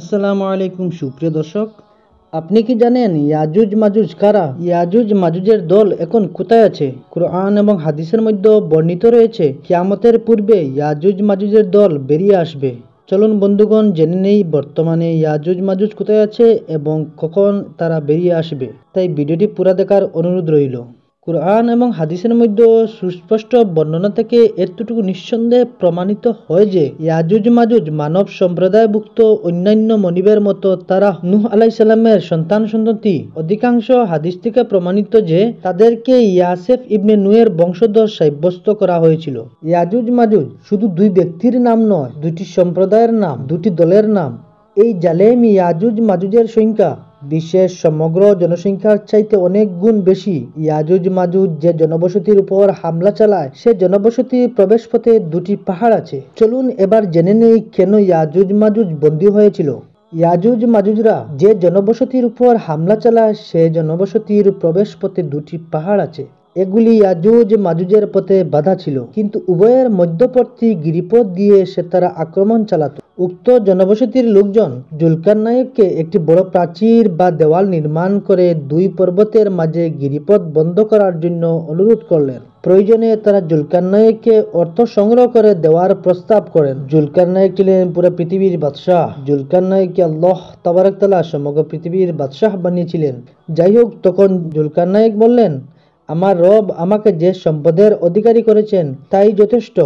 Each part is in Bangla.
আসসালামু আলাইকুম সুপ্রিয় দর্শক আপনি কি জানেন ইয়াজুজ মাজুজ কারা ইয়াজুজ মাজুজের দল এখন কোথায় আছে কোরআন এবং হাদিসের মধ্যে বর্ণিত রয়েছে কিয়ামতের পূর্বে ইয়াজুজ মাজুজের দল বেরিয়ে আসবে চলুন বন্ধুগণ জেনে নেই বর্তমানে ইয়াজুজ মাজুজ কোথায় আছে এবং কখন তারা বেরিয়ে আসবে তাই ভিডিওটি পুরা দেখার অনুরোধ রইল কোরআন এবং হাদিসের মধ্যে সুস্পষ্ট বর্ণনা থেকে এতটুকু নিঃসন্দেহে প্রমাণিত হয় যে ইয়াজুজ মাজুজ মানব সম্প্রদায়ভুক্ত অন্যান্য মনিবের মতো তারা নুহ আলাই সাল্লামের সন্তান সন্ততি অধিকাংশ হাদিস থেকে প্রমাণিত যে তাদেরকে ইয়াসেফ ইবনে নুয়ের বংশধর সাব্যস্ত করা হয়েছিল ইয়াজুজ মাজুজ শুধু দুই ব্যক্তির নাম নয় দুটি সম্প্রদায়ের নাম দুটি দলের নাম এই জালেম ইয়াজুজ মাজুজের সংখ্যা বিশ্বের সমগ্র জনসংখ্যার চাইতে অনেক গুণ বেশি ইয়াজুজ মাজুজ যে জনবসতির উপর হামলা চালায় সে জনবসতির প্রবেশপথে দুটি পাহাড় আছে চলুন এবার জেনে নেই কেন ইয়াজুজ মাজুজ বন্দী হয়েছিল ইয়াজুজ মাজুজরা যে জনবসতির উপর হামলা চালায় সে জনবসতির প্রবেশপথে দুটি পাহাড় আছে এগুলি ইয়াজুজ মাজুজের পথে বাধা ছিল কিন্তু উভয়ের মধ্যবর্তী গিরিপথ দিয়ে সে তারা আক্রমণ চালাতো উক্ত জনবসতির লোকজন জুলকার নায়েককে একটি বড় প্রাচীর বা দেওয়াল নির্মাণ করে দুই পর্বতের মাঝে গিরিপথ বন্ধ করার জন্য অনুরোধ করলেন প্রয়োজনে তারা জুলকার নায়েককে অর্থ সংগ্রহ করে দেওয়ার প্রস্তাব করেন জুলকার নায়েক ছিলেন পুরো পৃথিবীর বাদশাহ জুলকার নায়ককে আল্লাহ তাবারকতলা সমগ্র পৃথিবীর বাদশাহ বানিয়েছিলেন যাই হোক তখন জুলকার নায়ক বললেন আমার রব আমাকে যে সম্পদের অধিকারী করেছেন তাই যথেষ্ট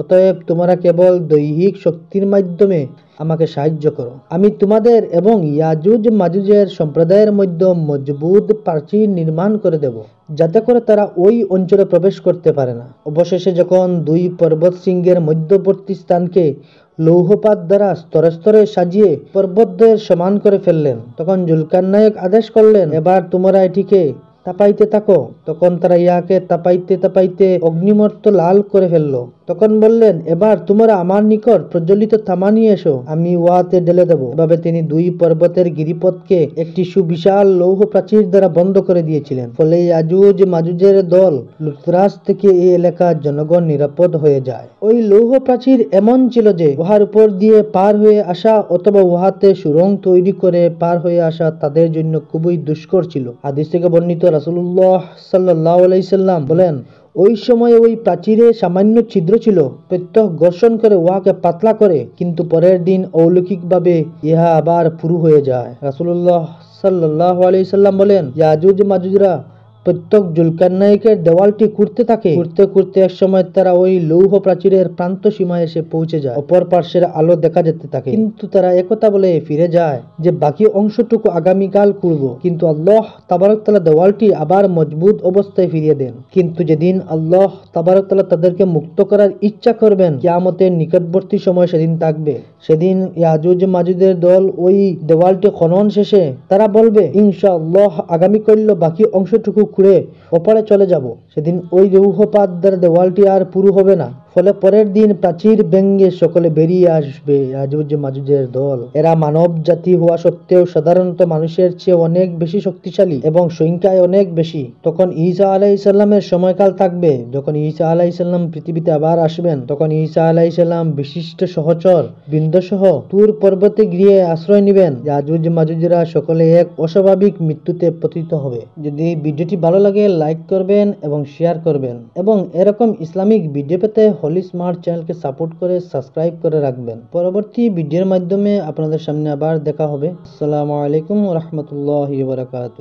অতএব তোমরা কেবল দৈহিক শক্তির মাধ্যমে আমাকে সাহায্য করো আমি তোমাদের এবং ইয়াজুজ মাজুজের সম্প্রদায়ের মধ্যে মজবুত প্রাচীর নির্মাণ করে দেব যাতে করে তারা ওই অঞ্চলে প্রবেশ করতে পারে না অবশেষে যখন দুই পর্বত সিংহের মধ্যবর্তী স্থানকে লৌহপাত দ্বারা স্তরে স্তরে সাজিয়ে পর্বতদের সমান করে ফেললেন তখন জুলকার নায়ক আদেশ করলেন এবার তোমরা এটিকে তাপাইতে থাকো তখন তারা ইহাকে তাপাইতে তাপাইতে অগ্নিমর্ত লাল করে ফেললো তখন বললেন এবার তোমরা আমার নিকট প্রজ্বলিত থামা নিয়ে এসো আমি ওয়াতে ঢেলে দেব এভাবে তিনি দুই পর্বতের গিরিপথকে একটি সুবিশাল লৌহ প্রাচীর দ্বারা বন্ধ করে দিয়েছিলেন ফলে আজুজ মাজুজের দল লুতরাজ থেকে এই এলাকার জনগণ নিরাপদ হয়ে যায় ওই লৌহ প্রাচীর এমন ছিল যে উহার উপর দিয়ে পার হয়ে আসা অথবা উহাতে সুরং তৈরি করে পার হয়ে আসা তাদের জন্য খুবই দুষ্কর ছিল হাদিস থেকে বর্ণিত রাসুল্লাহ সাল্লাহ আলাইসাল্লাম বলেন ওই সময় ওই প্রাচীরে সামান্য ছিদ্র ছিল প্রত্যহ ঘর্ষণ করে উহাকে পাতলা করে কিন্তু পরের দিন অলৌকিকভাবে ইহা আবার পুরু হয়ে যায় রাসুল্লাহ সাল্লাহ আলি সাল্লাম বলেন ইয়াজুজ মাজুজরা প্রত্যেক জুলকার নায়কের দেওয়ালটি ঘুরতে থাকে ঘুরতে ঘুরতে এক সময় তারা ওই লৌহ প্রাচীরের প্রান্ত সীমায় এসে পৌঁছে যায় অপর পার্শ্বের আলো দেখা যেতে থাকে কিন্তু তারা একথা বলে ফিরে যায় যে বাকি অংশটুকু আগামীকাল করব কিন্তু আল্লাহ তাবারকতলা দেওয়ালটি আবার মজবুত অবস্থায় ফিরিয়ে দেন কিন্তু যেদিন আল্লাহ তাবারকতলা তাদেরকে মুক্ত করার ইচ্ছা করবেন কিয়ামতের নিকটবর্তী সময় সেদিন থাকবে সেদিন ইয়াজুজ মাজুদের দল ওই দেওয়ালটি খনন শেষে তারা বলবে ইনশাআল্লাহ আগামী করল বাকি অংশটুকু খুঁড়ে ওপারে চলে যাব সেদিন ওই লৌহপাত দেওয়ালটি আর পুরু হবে না ফলে পরের দিন প্রাচীর ব্যঙ্গে সকলে বেরিয়ে আসবে আজুজ মাজুজের দল এরা মানব জাতি হওয়া সত্ত্বেও সাধারণত মানুষের চেয়ে অনেক বেশি শক্তিশালী এবং সংখ্যায় অনেক বেশি তখন ইসা আলাহ ইসাল্লামের সময়কাল থাকবে যখন ইসা আলাহ ইসাল্লাম পৃথিবীতে আবার আসবেন তখন ইসা আলাহ ইসাল্লাম বিশিষ্ট সহচর বৃন্দসহ তুর পর্বতে গিয়ে আশ্রয় নেবেন আজুজ মাজুজরা সকলে এক অস্বাভাবিক মৃত্যুতে পতিত হবে যদি ভিডিওটি ভালো লাগে লাইক করবেন এবং শেয়ার করবেন এবং এরকম ইসলামিক ভিডিও পেতে হলি স্মার্ট চ্যানেলকে সাপোর্ট করে সাবস্ক্রাইব করে রাখবেন পরবর্তী ভিডিওর মাধ্যমে আপনাদের সামনে আবার দেখা হবে আসসালামু আলাইকুম রহমতুল্লাহ বারকাত